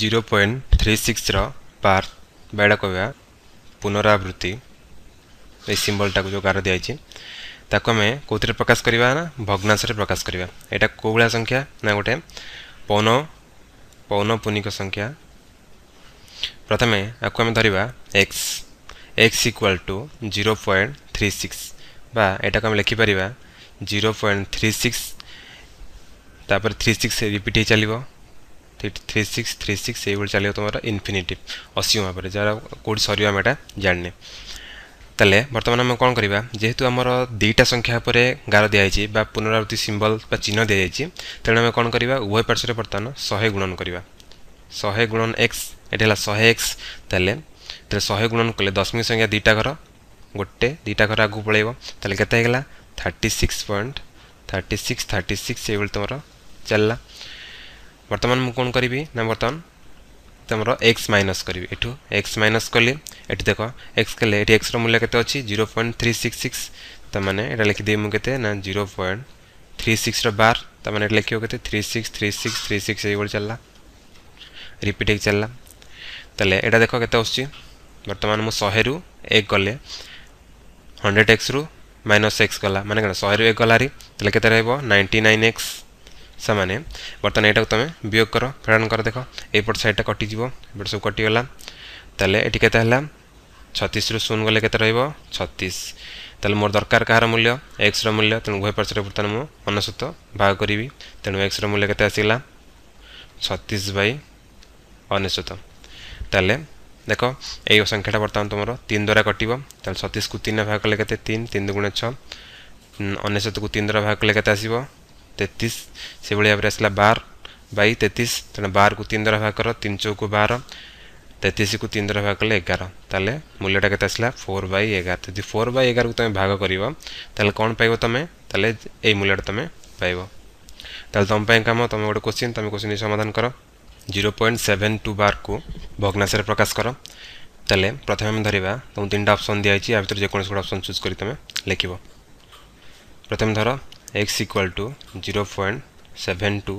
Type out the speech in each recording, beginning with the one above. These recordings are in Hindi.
ଜିରୋ ପଏଣ୍ଟ ଥ୍ରୀ ସିକ୍ସର ପାର୍ଟ ବା ଏଇଟା କହିବା ପୁନରାବୃତ୍ତି ଏଇ ସିମ୍ବଲଟାକୁ ଯେଉଁ ଗାର ଦିଆଯାଇଛି ତାକୁ ଆମେ କେଉଁଥିରେ ପ୍ରକାଶ କରିବା ନା ଭଗ୍ନାଂଶରେ ପ୍ରକାଶ କରିବା ଏଇଟା କେଉଁ ଭଳିଆ ସଂଖ୍ୟା ନା ଗୋଟେ ପୌନ ପୌନପୁନିକ ସଂଖ୍ୟା ପ୍ରଥମେ ଆକୁ ଆମେ ଧରିବା x x equal to zero point three six ବା ଏଇଟାକୁ ଆମେ ଲେଖିପାରିବା ଜିରୋ ପଏଣ୍ଟ ଥ୍ରୀ ସିକ୍ସ ତାପରେ ଥ୍ରୀ ସିକ୍ସ ରିପିଟ୍ ହେଇ ଚାଲିବ थ्री सिक्स थ्री सिक्स ଏଇଭଳି ଚାଲିବ ତୁମର ଇନଫିନିଟିଭ୍ ଅସୀମ ଭାବରେ ଯାହାର କେଉଁଠି ସରିବ ଆମେ ଏଇଟା ଜାଣିନେ ତାହେଲେ ବର୍ତ୍ତମାନ ଆମେ କ'ଣ କରିବା ଯେହେତୁ ଆମର ଦୁଇଟା ସଂଖ୍ୟା ଉପରେ ଗାର ଦିଆଯାଇଛି ବା ପୁନରାବୃତ୍ତି ସିମ୍ବଲ୍ ବା ଚିହ୍ନ ଦିଆଯାଇଛି ତେଣୁ ଆମେ କ'ଣ କରିବା ଉଭୟ ପାର୍ଶ୍ୱରେ ବର୍ତ୍ତମାନ ଶହେ ଗୁଣନ କରିବା ଶହେ ଗୁଣନ ଏକ୍ସ ଏଠି ହେଲା ଶହେ ଏକ୍ସ ତାହେଲେ ତାହେଲେ ଶହେ ଗୁଣନ କଲେ ଦଶମିକ ସଂଖ୍ୟା ଦୁଇଟା ଘର ଗୋଟେ ଦୁଇଟା ଘର ଆଗକୁ ପଳାଇବ ତାହେଲେ କେତେ ହେଇଗଲା thirty six point thirty six thirty six ଏଇଭଳି ତୁମର ଚାଲିଲା বর্তমান মু কোণ করিবি না বর্তমান তোমার এক্স মাইনস করিবি এটু এক্স মাইনস কলি এটি দেখ এক্স কলে এটি এক্সর মূল্য কেতে অছি zero point three six six তার মানে এটা লিখিদেবি মু কেতে না জিরো পয়েন্ট থ্রি সিক্সর বার তার মানে এটা লিখিব কেতে three six three six three six এইভাবে চালা রিপিট হয়ে চালা তাহলে এটা দেখ কেতে আসছে বর্তমান মু শহে রু এক গলে হন্ড্রেড এক্স রু মাইনস এক্স গলা মানে কেন শহে রু এক গলারি তাহলে কেতে রহব নাইন্টি নাইন এক্স ସେମାନେ ବର୍ତ୍ତମାନ ଏଇଟାକୁ ତୁମେ ବିୟୋଗ କର ଫେଡ଼ାଣ କର ଦେଖ ଏଇପଟ ସାଇଡ଼୍ଟା କଟିଯିବ ଏପଟେ ସବୁ କଟିଗଲା ତାହେଲେ ଏଠି କେତେ ହେଲା ଛତିଶରୁ ଶୂନ ଗଲେ କେତେ ରହିବ ଛତିଶ ତାହେଲେ ମୋର ଦରକାର କାହାର ମୂଲ୍ୟ ଏକ୍ସର ମୂଲ୍ୟ ତେଣୁ ଉଭୟ ପାର୍ଶ୍ୱରେ ବର୍ତ୍ତମାନ ମୁଁ ଅନେଶ୍ୱତ ଭାଗ କରିବି ତେଣୁ ଏକ୍ସର ମୂଲ୍ୟ କେତେ ଆସିଗଲା ଛତିଶ ବାଇ ଅନେଶ୍ୱତ ତାହେଲେ ଦେଖ ଏଇ ସଂଖ୍ୟାଟା ବର୍ତ୍ତମାନ ତୁମର ତିନି ଦ୍ୱାରା କଟିବ ତାହେଲେ ଛତିଶକୁ ତିନିରେ ଭାଗ କଲେ କେତେ ତିନି ତିନି ଦୁଗୁଣେ ଛଅ ଅନେଶ୍ୱତକୁ ତିନି ଦ୍ୱାରା ଭାଗ କଲେ କେତେ ଆସିବ तेतीस से भाई भाव आसला बार बै तेतीस तेणु बार को तीन द्वारा भाग कर तीन चौक बार तेतीस को तीन द्वारा भाग कले एगार ताल मूल्यटा के फोर बै एगार जब फोर बै एगार को तुम भाग कर कौन पाइब तुम तेल यही मूल्यटा तुम पाइब ताल तुम कम तुम गोटे क्वेश्चन तुम क्वेश्चन समाधान कर जीरो पॉइंट सेवेन टू बार को भग्नाशय प्रकाश कर प्रथम প্রথমে धरवा ধরিবা তোমার अप्सन অপশন দিয়েছি আর भर जो गोटे अप्सन चूज कर तुम लिख प्रथम धर x equal to zero point seven two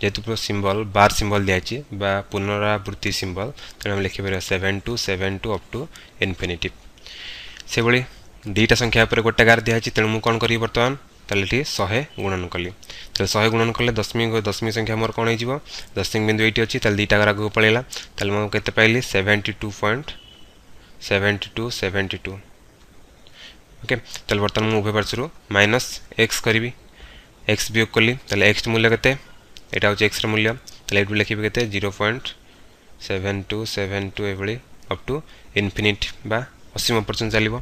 যেহেতু পুরো সিম্বল বার সিম্বল দিয়েছি বা পুনরাবৃত্তি সিম্বল তেমন আমি লিখিপার seven two seven two up to infinitive সেভাবে দুইটা সংখ্যা উপরে গোটা গার দিয়েছি তেমন মু কম করি বর্তমান তাহলে এটি শহে গুণন কলি তাহলে শহে গুণন কলে দশমিক দশমিক সংখ্যা মোর কম হয়ে দশমিক বিন্দু এইটি অছি তাহলে দুইটা গার আগুক পড়াইলা তাহলে মু কেতে পাইলি seventy two point seventy two seventy two okay ତାହେଲେ ବର୍ତ୍ତମାନ ମୁଁ ଉଭୟ ପାର୍ଶ୍ୱରୁ ମାଇନସ୍ ଏକ୍ସ କରିବି ଏକ୍ସ ବିୟୋଗ କଲି ତାହେଲେ ଏକ୍ସ ମୂଲ୍ୟ କେତେ ଏଇଟା ହେଉଛି ଏକ୍ସର ମୂଲ୍ୟ ତାହେଲେ ଏଇଠୁ ଲେଖିବି କେତେ zero point seven two seven two ଏଭଳି ଅପ୍ ଟୁ ଇନଫିନିଟ୍ ବା ଅସୀମ ପର୍ଯ୍ୟନ୍ତ ଚାଲିବ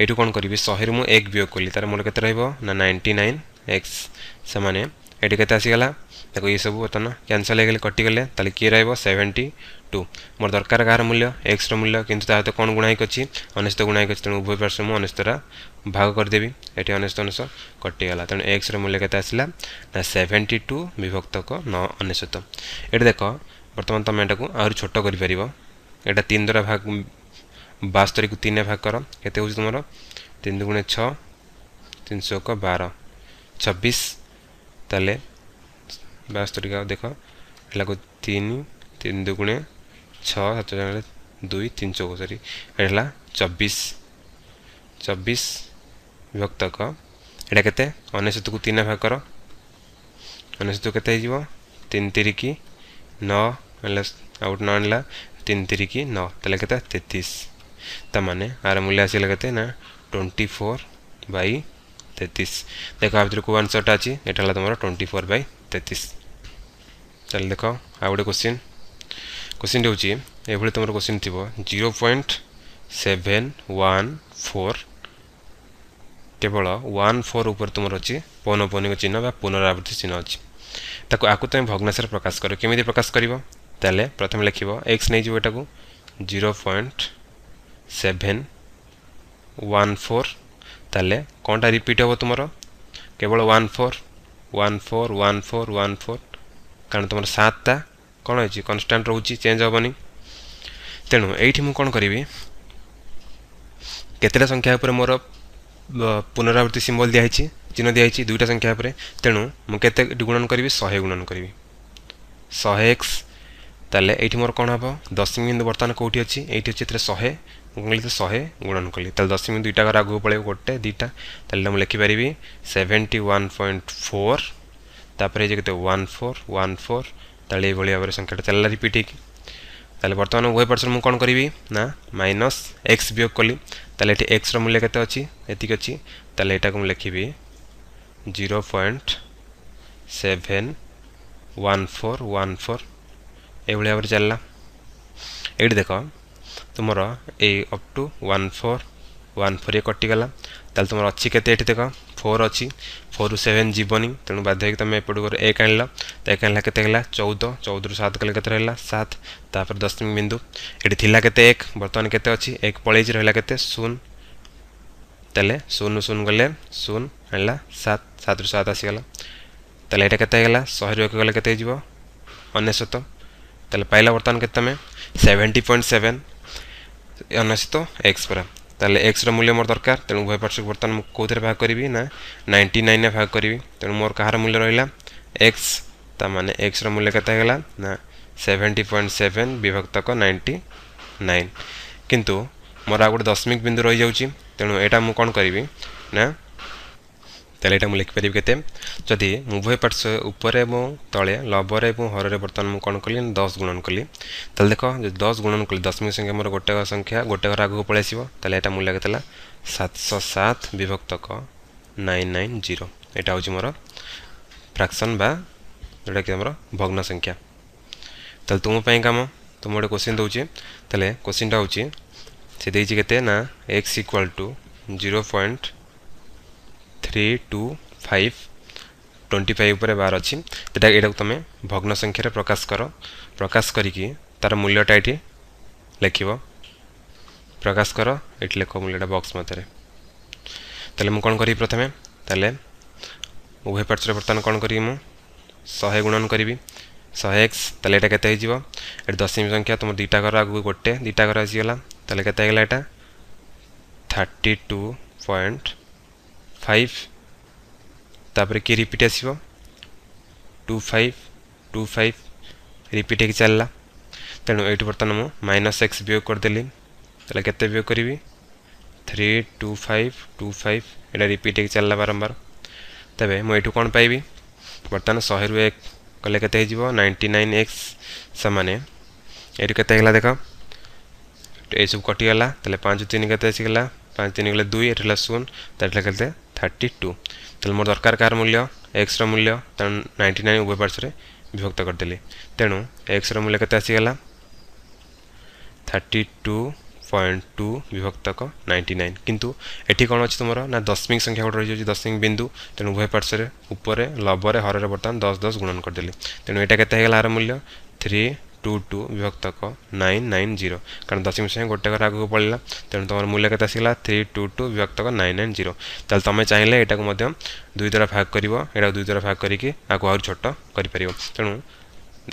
ଏଇଠୁ କ'ଣ କରିବି ଶହେରୁ ମୁଁ ଏକ ବିୟୋଗ କଲି ତା'ର ମୂଲ୍ୟ କେତେ ରହିବ ନା ନାଇଣ୍ଟି ନାଇନ୍ ଏକ୍ସ ସେମାନେ ଏଠି କେତେ ଆସିଗଲା यसु वर्त क्यान्सल हैगली कटिगले तिएर सेभेन्टी टु मोर दरकार का मूल्य एक्स र मूल्य कि त कुणिक अहिलेश्चित गुणायक अस्ति तभरा भाग गरिदेबि यहाँ अनिश्चित अनिश्व कटिगला तस र मूल्य आभेन्टी टु विभक्त न अनिश्चित एटि देख बर्त छोटो गरिपार एटा द्वारा भाग बास्तरीको तिन भाग क यति हुन्छ तिन गुण छ बार छब्बिस त ବାସ୍ତରିକା ଦେଖ ହେଲାକୁ ତିନି ତିନି ଦୁଗୁଣେ ଛଅ ସାତ ଜଣରେ ଦୁଇ ତିନି ଚଉକ ସରି ଏଇଟା ହେଲା ଚବିଶ ଚବିଶ ବିଭକ୍ତକ ଏଇଟା କେତେ ଅନେଶତକୁ ତିନି ଭାଗ କର ଅନେଶତକୁ କେତେ ହେଇଯିବ ତିନି ତିରିକି ନଅ ହେଲା ଆଉ ଗୋଟେ ନଅ ଆଣିଲା ତିନି ତିରିକି ନଅ ତାହେଲେ କେତେ ତେତିଶ ତା ମାନେ ଆର ମୂଲ୍ୟ ଆସିଲା କେତେ ନା ଟ୍ୱେଣ୍ଟି ଫୋର୍ ବାଇ ତେତିଶ ଦେଖ ଆ ଭିତରେ କେଉଁ ଆନ୍ସର୍ଟା ଅଛି ଏଇଟା ହେଲା ତୁମର ଟ୍ୱେଣ୍ଟି ଫୋର୍ ବାଇ ତେତିଶ ତାହେଲେ ଦେଖ ଆଉ ଗୋଟେ କୋଶ୍ଚିନ୍ କୋଶ୍ଚିନ୍ଟି ହେଉଛି ଏଭଳି ତୁମର କୋଶ୍ଚିନ୍ ଥିବ zero point seven one four କେବଳ ୱାନ୍ ଫୋର୍ ଉପରେ ତୁମର ଅଛି ପୌନପୌନିକ ଚିହ୍ନ ବା ପୁନରାବୃତ୍ତି ଚିହ୍ନ ଅଛି ତାକୁ ଆକୁ ତୁମେ ଭଗ୍ନାଶରେ ପ୍ରକାଶ କରିବ କେମିତି ପ୍ରକାଶ କରିବ ତାହେଲେ ପ୍ରଥମେ ଲେଖିବ ଏକ୍ସ ନେଇଯିବ ଏଟାକୁ zero point seven one four ତାହେଲେ କ'ଣଟା ରିପିଟ୍ ହେବ ତୁମର କେବଳ one four one four one four one four କାରଣ ତୁମର ସାତଟା କ'ଣ ହେଇଛି କନଷ୍ଟାଣ୍ଟ ରହୁଛି ଚେଞ୍ଜ ହେବନି ତେଣୁ ଏଇଠି ମୁଁ କ'ଣ କରିବି କେତେଟା ସଂଖ୍ୟା ଉପରେ ମୋର ପୁନରାବୃତ୍ତି ସିମ୍ବଲ ଦିଆହେଇଛି ଚିହ୍ନ ଦିଆହେଇଛି ଦୁଇଟା ସଂଖ୍ୟା ଉପରେ ତେଣୁ ମୁଁ କେତେ ଗୁଣନ କରିବି ଶହେ ଗୁଣନ କରିବି ଶହେ ଏକ୍ସ ତାହେଲେ ଏଇଠି ମୋର କ'ଣ ହେବ ଦଶମୀ ବିନ୍ଦୁ ବର୍ତ୍ତମାନ କେଉଁଠି ଅଛି ଏଇଠି ଅଛି ଏଥିରେ ଶହେ ମୁଁ କ'ଣ ଲେଖିଲି ଶହେ ଗୁଣନ କଲି ତାହେଲେ ଦଶମୀ ଦୁଇଟା ଘର ଆଗକୁ ପଳେଇବ ଗୋଟେ ଦୁଇଟା ତାହେଲେ ମୁଁ ଲେଖିପାରିବି ସେଭେଣ୍ଟି ୱାନ୍ ପଏଣ୍ଟ ଫୋର୍ ତାପରେ ହେଇଛି କେତେ ୱାନ୍ ଫୋର୍ ୱାନ୍ ଫୋର୍ ତାହେଲେ ଏଇଭଳି ଭାବରେ ସଂଖ୍ୟାଟା ଚାଲିଲା ରିପିଟ୍ ହେଇକି ତାହେଲେ ବର୍ତ୍ତମାନ ୱେ ପାର୍ସଲ୍ ମୁଁ କ'ଣ କରିବି ନା ମାଇନସ୍ ଏକ୍ସ ବିୟୋଗ କଲି ତାହେଲେ ଏଠି ଏକ୍ସର ମୂଲ୍ୟ କେତେ ଅଛି ଏତିକି ଅଛି ତାହେଲେ ଏଇଟାକୁ ମୁଁ ଲେଖିବି zero point seven one four one four ଏଇଭଳି ଭାବରେ ଚାଲିଲା ଏଇଠି ଦେଖ ତୁମର ଏଇ up to one four one four ଇଏ କଟିଗଲା ତାହେଲେ ତୁମର ଅଛି କେତେ ଏଠି ଦେଖ फोर अच्छी फोर रू सेवेन जीवन तेणु बाध्य है तुम एपट कर एक आनल तो एक आनला के चौदह चौदह रू सात कल रहा सात तापर दशमी बिंदु ये के बर्तमान के पलिज रहा के शून शून गले शून आनला सात सत रु सात आसगला तेल ये केतला शहे रू एक गले के अनेशत पाइला बर्तमान के सेवेन्टी पॉइंट सेवेन एक्स एक्सपरा ତାହେଲେ ଏକ୍ସର ମୂଲ୍ୟ ମୋର ଦରକାର ତେଣୁ ଉଭୟ ପାର୍ଶ୍ୱକୁ ବର୍ତ୍ତମାନ ମୁଁ କେଉଁଥିରେ ଭାଗ କରିବି ନା ନାଇଣ୍ଟି ନାଇନ୍ରେ ଭାଗ କରିବି ତେଣୁ ମୋର କାହାର ମୂଲ୍ୟ ରହିଲା ଏକ୍ସ ତା ମାନେ ଏକ୍ସର ମୂଲ୍ୟ କେତେ ହେଇଗଲା ନା ସେଭେଣ୍ଟି ପଏଣ୍ଟ ସେଭେନ୍ ବିଭକ୍ତକ ନାଇଣ୍ଟି ନାଇନ୍ କିନ୍ତୁ ମୋର ଆଉ ଗୋଟେ ଦଶମିକ ବିନ୍ଦୁ ରହିଯାଉଛି ତେଣୁ ଏଇଟା ମୁଁ କ'ଣ କରିବି ନା तेल यहाँ मुझे लिखिपरि के उभय पार्श्व उपर और ते लबर हर से बर्तमान मुझे कौन कली दस गुणन कली तो देख दस गुणन कली दशमी संख्या मोर गोटे संख्या गोटे घर आगे पलि आसा यहाँ मूल्य के सतश सात विभक्त नाइन नाइन जीरो यहाँ हूँ मोर फ्राक्शन जोटा कि भग्न संख्या तो तुम्हें कम तुम गोटे क्वेश्चन दूचे क्वेश्चनटा हो के x equal to zero point three two five twenty five पर बार अच्छी ये तुम भग्न संख्यार प्रकाश कर प्रकाश करके तार मूल्यटा ये लिख प्रकाश कर ये लिख मूल्य बक्स मतरे तेल मुझ कर प्रथम तेल उभय पार्श्व बर्तमान कौन करी मुझे गुणन करी शहे एक्स तेल ये के दशम संख्या तुम दुटा घर आगे गोटे दुटा घर आसगला तेल के थर्टी टू पॉइंट फाइव तापर किए रिपीट आसो two five two five repeat हो चलला तेणु ये बर्तमान मु माइनस एक्स वियोग करदेली तेल के वियोग करी three two five two five यहाँ रिपीट हो चलला बारंबार तेज मुझे कौन पाइबी बर्तमान शहे रु एक कले के नाइंटी नाइन एक्स सामान ये के देख यू सब कटिगला तेल पाँच तीन के पाँच तीन गले दुई एट शून तो के থার্টি টু তাহলে মোট দরকার কার মূল্য এক্সর মূল্য তেমন নাইন্টি নাইন উভয় পার্শ্বরে বিভক্ত করেদেলি তেণু এক্সর মূল্য কেতে আসিগলা থার্টি টু পয়েন্ট টু বিভক্তক নাইন্টি নাইন কিন্তু এটি কোণ অছি তোমার না দশমিক সংখ্যা গোটে রয়েছে দশমিক বিন্দু তেমন উভয় পার্শ্বরে উপরে লবরে হরের বর্তমান দশ দশ গুণন করেদেলি তেমন এটা কেতে হয়ে গেল আর মূল্য থ্রি टू टू विभक्त नाइन नाइन जीरो कारण दशम संख्या गोटे घर आगे पड़ा तेणु तुम मूल्य के थ्री टू टू विभक्त नाइन नाइन जीरो तुम्हें चाहिए यटा को दुई द्वारा भाग कर दुई द्वारा भाग करके आगे आरोप छोट कर तेणु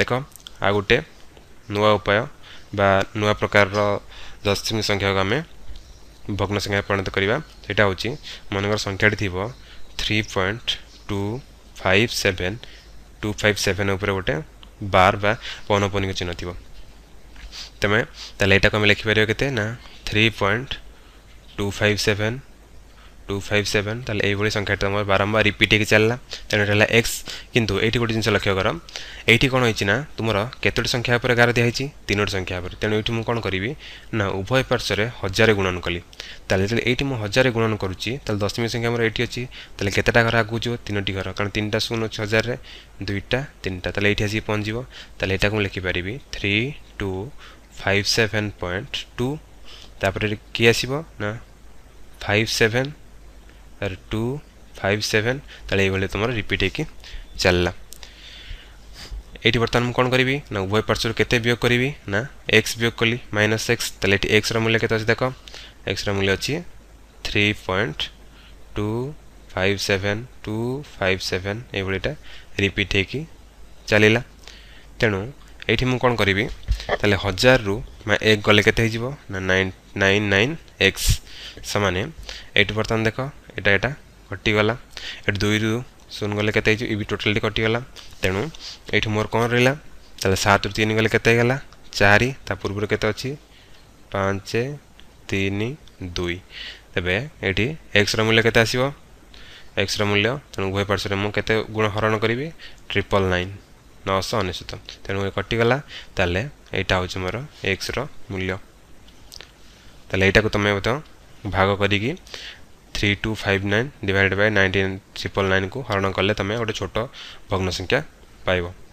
देख आ गोटे नुआ उपाय नुआ प्रकार दशम संख्या को आम भग्न संख्या परिणत करवाटा हो मन संख्या three point two five seven two five seven उपर गोटे बार बा पौनपनिक चिन्ह थी तुम तेल यू आम लिखिपर के three point two five seven two five seven তাহলে এইভাবে সংখ্যাটা আমার বারম্বার রিপিট হয়ে চালা তেমন এটা হল এক্স কিন্তু এইটি গোটে জিনিস লক্ষ্য কর এইটি কোণ হয়েছে না তোমার কতটি সংখ্যা উপরে গার দিয়েছে তিনোটি সংখ্যা উপরে তেমন এইটি মু কোণ করবি না উভয় পার্শ্বরে হাজারে গুণন কলি তাহলে যেতে এইটি মু হাজারে গুণন করুছি তাহলে দশমিক সংখ্যা আমার এইটি অছি তাহলে কেতটা ঘর আগুক যাব তিনোটি ঘর কারণ তিনটা শূন্য অছি হাজারে দুইটা তিনটা তাহলে এইটি আসি পৌঁছব তাহলে এটা মু লিখিপারি three two five seven point two তাপরে কি আসব না ফাইভ সেভেন ତାର ଟୁ ফাইভ সেভেন তাহলে এইভাবে তোমার রিপিট হয়ে চালা এইটি বর্তমানে কোণ করবি না উভয় পার্শ্বর কেতে বিয়োগ করবি না এক্স বিয়োগ কলি মাইনস এক্স তাহলে এটি এক্সর মূল্য কেতে অনেক দেখ এক্সর মূল্য অছি three point two five seven two five seven এইভাবে এটা রিপিট হয়ে চালা তেণু এইটি মু কোণ করবি তাহলে হাজার রু এক গলে কেতে হয়ে যাব না নাইন নাইন নাইন এক্স সমানে এইটি বর্তমানে দেখ এটা এটা কটি গলা এট দুই রু শূন্য গলে কত হয়েছে ইবি টোটালটি কটি গলা তেমন এইটু মোর কম রা তাহলে সাত রু তিন গলে কত গলা চারি তা পূর্ব কত অ পাঁচ তিন দুই তবে এটি এক্সর মূল্য কত আসব এক্সর মূল্য তেমন উভয় পার্শ্বের মু কত গুণ হরণ করি ট্রিপল নাইন নশ অনেশত তেমন কটিগলা তাহলে এইটা হচ্ছে মোর এক্সর মূল্য তাহলে এইটা তুমি ভাগ করি three two five nine divide by ninety triple nine को हरण कले तुम गोटे छोट भग्न संख्या पाइबा